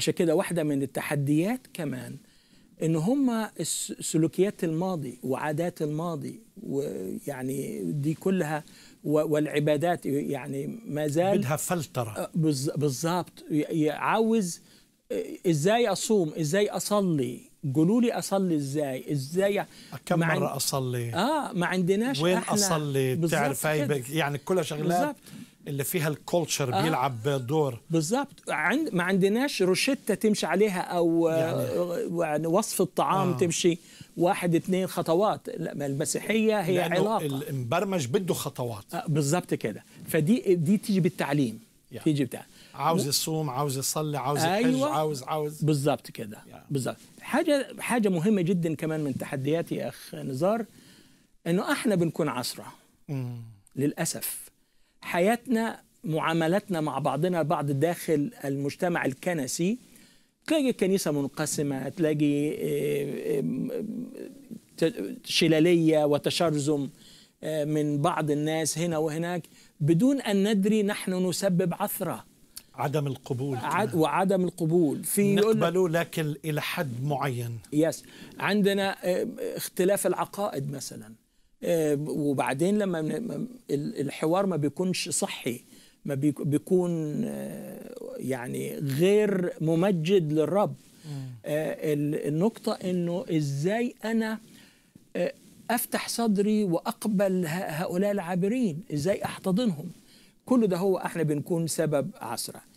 عشان كده واحدة من التحديات كمان ان هم سلوكيات الماضي وعادات الماضي ويعني دي كلها والعبادات يعني ما زال بدها فلتره آه، بالظبط عاوز آه، ازاي اصوم ازاي اصلي قولوا لي اصلي ازاي ازاي كم مره اصلي اه ما عندناش وين اصلي بتعرف يعني كلها شغلات بالزبط. اللي فيها الكولتشر آه. بيلعب دور بالظبط عند ما عندناش روشته تمشي عليها او يعني, يعني وصف الطعام آه. تمشي واحد اثنين خطوات لا المسيحيه هي لأنه علاقه المبرمج بده خطوات آه بالظبط كده فدي دي تيجي بالتعليم يعني. تيجي بتاع عاوز يصوم عاوز يصلي عاوز أيوة. يحج عاوز عاوز بالظبط كده يعني. بالظبط حاجه حاجه مهمه جدا كمان من تحدياتي يا اخ نزار انه احنا بنكون عصره مم. للاسف حياتنا معاملاتنا مع بعضنا البعض داخل المجتمع الكنسي تلاقي الكنيسة منقسمة تلاقي آه، آه، آه، شلالية وتشرزم من بعض الناس هنا وهناك بدون أن ندري نحن نسبب عثرة عدم القبول عد وعدم القبول في نقبله لكن إلى حد معين يس عندنا اختلاف العقائد مثلا آه، وبعدين لما الحوار ما بيكونش صحي ما بيكون آه، يعني غير ممجد للرب آه، النقطة انه ازاي انا افتح صدري واقبل هؤلاء العابرين ازاي احتضنهم كل ده هو احنا بنكون سبب عسره